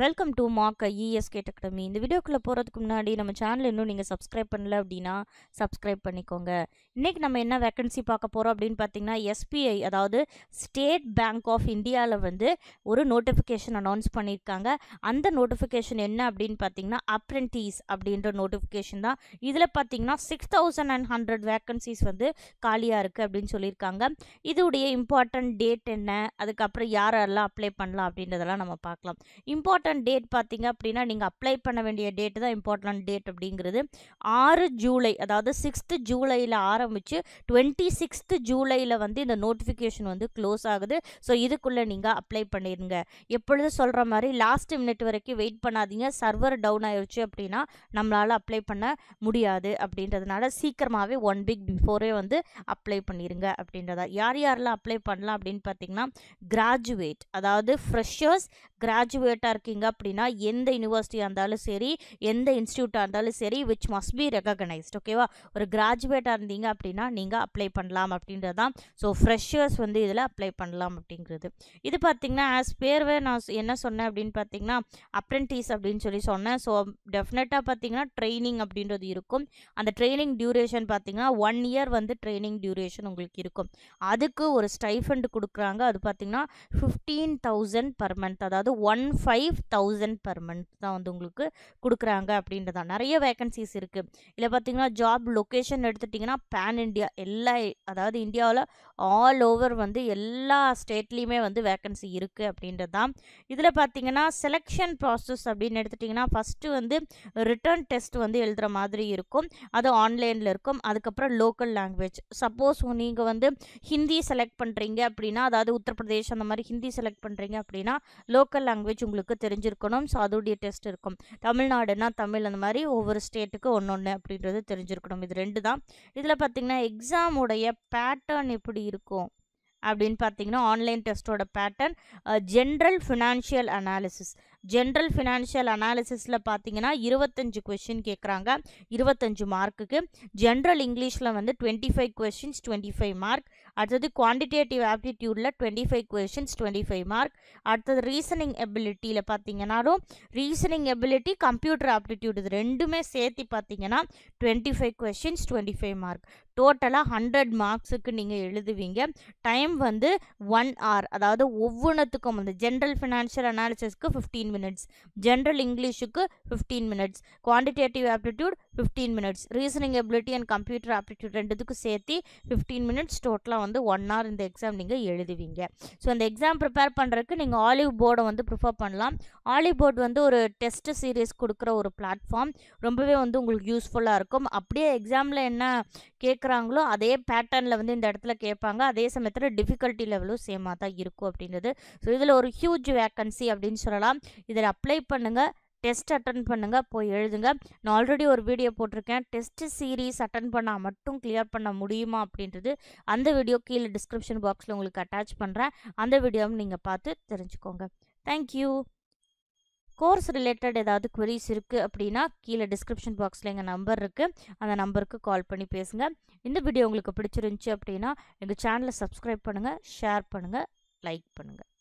welcome to மாக்க ESK academy இந்த வீடியோக்குள்ளே போகிறதுக்கு முன்னாடி நம்ம சேனல் இன்னும் நீங்கள் சப்ஸ்கிரைப் பண்ணல அப்படின்னா சப்ஸ்கிரைப் பண்ணிக்கோங்க இன்றைக்கி நம்ம என்ன வேக்கன்சி பார்க்க போகிறோம் அப்படின்னு பார்த்தீங்கன்னா எஸ்பிஐ அதாவது ஸ்டேட் பேங்க் ஆஃப் இந்தியாவில் வந்து ஒரு நோட்டிஃபிகேஷன் அனௌன்ஸ் பண்ணியிருக்காங்க அந்த நோட்டிஃபிகேஷன் என்ன அப்படின்னு பார்த்தீங்கன்னா அப்ரெண்டீஸ் அப்படின்ற நோட்டிஃபிகேஷன் தான் இதில் பார்த்தீங்கன்னா six thousand and hundred vacancies வந்து காலியாக இருக்குது அப்படின்னு சொல்லியிருக்காங்க இதோடைய இம்பார்ட்டன்ட் டேட் என்ன அதுக்கப்புறம் யாரெல்லாம் அப்ளை பண்ணலாம் அப்படின்றதெல்லாம் நம்ம பார்க்கலாம் இம்பார்ட்டன்ட் இம்பார்ட்டன்ட் டேட் பார்த்தீங்க அப்படின்னா நீங்கள் அப்ளை பண்ண வேண்டிய டேட்டு தான் இம்பார்ட்டன்ட் டேட் அப்படிங்கிறது ஆறு ஜூலை அதாவது சிக்ஸ்த்து ஜூலையில் ஆரம்பித்து டுவெண்ட்டி சிக்ஸ்த்து ஜூலையில் வந்து இந்த நோட்டிஃபிகேஷன் வந்து க்ளோஸ் ஆகுது ஸோ இதுக்குள்ளே நீங்கள் அப்ளை பண்ணிடுங்க எப்பொழுது சொல்கிற மாதிரி லாஸ்ட் மினிட் வரைக்கும் வெயிட் பண்ணாதீங்க சர்வர் டவுன் ஆயிடுச்சு அப்படின்னா நம்மளால் அப்ளை பண்ண முடியாது அப்படின்றதுனால சீக்கிரமாகவே ஒன் வீக் பிஃபோரே வந்து அப்ளை பண்ணிடுங்க அப்படின்றதா யார் யாரெல்லாம் அப்ளை பண்ணலாம் அப்படின்னு பார்த்தீங்கன்னா கிராஜுவேட் அதாவது ஃப்ரெஷர்ஸ் கிராஜுவேட்டாக இருக்க இருக்கீங்க அப்படின்னா எந்த யூனிவர்சிட்டியாக இருந்தாலும் சரி எந்த இன்ஸ்டியூட்டாக இருந்தாலும் சரி விச் மஸ்ட் பி ரெகனைஸ்ட் ஓகேவா ஒரு கிராஜுவேட்டாக இருந்தீங்க அப்படின்னா நீங்கள் அப்ளை பண்ணலாம் அப்படின்றது தான் ஸோ ஃப்ரெஷர்ஸ் வந்து இதில் அப்ளை பண்ணலாம் அப்படிங்கிறது இது பார்த்தீங்கன்னா ஆஸ் பேர்வே நான் என்ன சொன்னேன் அப்படின்னு பார்த்தீங்கன்னா அப்ரெண்டிஸ் அப்படின்னு சொல்லி சொன்னேன் ஸோ டெஃபினட்டாக பார்த்தீங்கன்னா ட்ரைனிங் அப்படின்றது இருக்கும் அந்த ட்ரைனிங் டியூரேஷன் பார்த்தீங்கன்னா ஒன் இயர் வந்து ட்ரைனிங் டியூரேஷன் உங்களுக்கு இருக்கும் அதுக்கு ஒரு ஸ்டைஃபண்ட் கொடுக்குறாங்க அது பார்த்தீங்கன்னா ஃபிஃப்டீன் தௌசண்ட் பர் மந்த் அதாவது one five thousand per month தான் வந்து உங்களுக்கு கொடுக்குறாங்க அப்படின்றதான் நிறைய வேக்கன்சிஸ் இருக்குது இல்லை பார்த்தீங்கன்னா ஜாப் லொக்கேஷன் எடுத்துட்டிங்கன்னா பேன் இண்டியா எல்லா அதாவது இந்தியாவில் ஆல் ஓவர் வந்து எல்லா ஸ்டேட்லேயுமே வந்து வேக்கன்சி இருக்குது அப்படின்றது தான் இதில் பார்த்தீங்கன்னா செலெக்ஷன் ப்ராசஸ் அப்படின்னு எடுத்துட்டிங்கன்னா ஃபஸ்ட்டு வந்து ரிட்டர்ன் டெஸ்ட் வந்து எழுதுகிற மாதிரி இருக்கும் அது ஆன்லைனில் இருக்கும் அதுக்கப்புறம் லோக்கல் லாங்குவேஜ் சப்போஸ் நீங்கள் வந்து ஹிந்தி செலக்ட் பண்ணுறீங்க அப்படின்னா அதாவது உத்தரப்பிரதேஷ் அந்த மாதிரி ஹிந்தி செலக்ட் பண்ணுறீங்க அப்படின்னா லோக்கல் லாங்குவேஜ் உங்களுக்கு தெரியும் தெரிஞ்சிருக்கணும் ஸோ அதோடைய டெஸ்ட் இருக்கும் தமிழ்நாடுனா தமிழ் அந்த மாதிரி ஒவ்வொரு ஸ்டேட்டுக்கு ஒன்று ஒன்று அப்படின்றது தெரிஞ்சிருக்கணும் இது ரெண்டு தான் இதில் பார்த்திங்கன்னா எக்ஸாமுடைய பேட்டர்ன் எப்படி இருக்கும் அப்படின்னு பார்த்தீங்கன்னா ஆன்லைன் டெஸ்ட்டோட pattern general financial analysis general financial அனாலிசிஸில் பார்த்தீங்கன்னா இருபத்தஞ்சு கொஷின் கேட்குறாங்க இருபத்தஞ்சு மார்க்குக்கு ஜென்ரல் இங்கிலீஷில் வந்து twenty five questions twenty five mark அடுத்தது குவான்டிடேட்டிவ் ஆப்டிடியூடில் twenty five questions twenty five mark அடுத்தது ரீசனிங் எபிலிட்டியில் பார்த்தீங்கன்னாலும் ரீசனிங் எபிலிட்டி கம்ப்யூட்டர் ஆப்டிடியூட் ரெண்டுமே சேர்த்து பார்த்தீங்கன்னா twenty five questions twenty five mark டோட்டலாக ஹண்ட்ரட் மார்க்ஸுக்கு நீங்கள் எழுதுவீங்க டைம் வந்து ஒன் ஹவர் அதாவது ஒவ்வொன்றுத்துக்கும் அந்த ஜென்ரல் ஃபினான்ஷியல் அனாலிசிஸ்க்கு fifteen minutes general english 15 minutes quantitative aptitude fifteen minutes reasoning ability and computer aptitude ரெண்டுத்துக்கும் சேர்த்து ஃபிஃப்டீன் மினிட்ஸ் டோட்டலாக வந்து ஒன் ஹவர் இந்த எக்ஸாம் நீங்கள் எழுதுவீங்க ஸோ அந்த எக்ஸாம் ப்ரிப்பேர் பண்ணுறதுக்கு நீங்கள் ஆலிவ் போர்டை வந்து ப்ரிஃபர் பண்ணலாம் ஆலிவ் போர்ட் வந்து ஒரு டெஸ்ட் சீரியஸ் கொடுக்குற ஒரு பிளாட்ஃபார்ம் ரொம்பவே வந்து உங்களுக்கு யூஸ்ஃபுல்லாக இருக்கும் அப்படியே எக்ஸாமில் என்ன கேட்குறாங்களோ அதே பேட்டர்னில் வந்து இந்த இடத்துல கேட்பாங்க அதே சமயத்தில் டிஃபிகல்ட்டி லெவலும் சேமாக தான் இருக்கும் அப்படின்றது ஸோ இதில் ஒரு ஹியூஜ் வேக்கன்சி அப்படின்னு சொல்லலாம் இதில் அப்ளை பண்ணுங்கள் டெஸ்ட் அட்டன் பண்ணுங்கள் போய் எழுதுங்க நான் ஆல்ரெடி ஒரு வீடியோ போட்டிருக்கேன் டெஸ்ட் சீரீஸ் அட்டன் பண்ணால் மட்டும் கிளியர் பண்ண முடியுமா அப்படின்றது அந்த வீடியோ கீழே டிஸ்கிரிப்ஷன் பாக்ஸில் உங்களுக்கு அட்டாச் பண்ணுறேன் அந்த வீடியோவும் நீங்கள் பார்த்து தெரிஞ்சுக்கோங்க தேங்க்யூ கோர்ஸ் ரிலேட்டட் ஏதாவது குவரிஸ் இருக்குது அப்படின்னா கீழே டிஸ்கிரிப்ஷன் பாக்ஸில் எங்கள் நம்பர் இருக்குது அந்த நம்பருக்கு கால் பண்ணி பேசுங்க இந்த வீடியோ உங்களுக்கு பிடிச்சிருந்துச்சி அப்படின்னா எங்கள் சேனலை சப்ஸ்கிரைப் பண்ணுங்கள் ஷேர் பண்ணுங்கள் லைக் பண்ணுங்கள்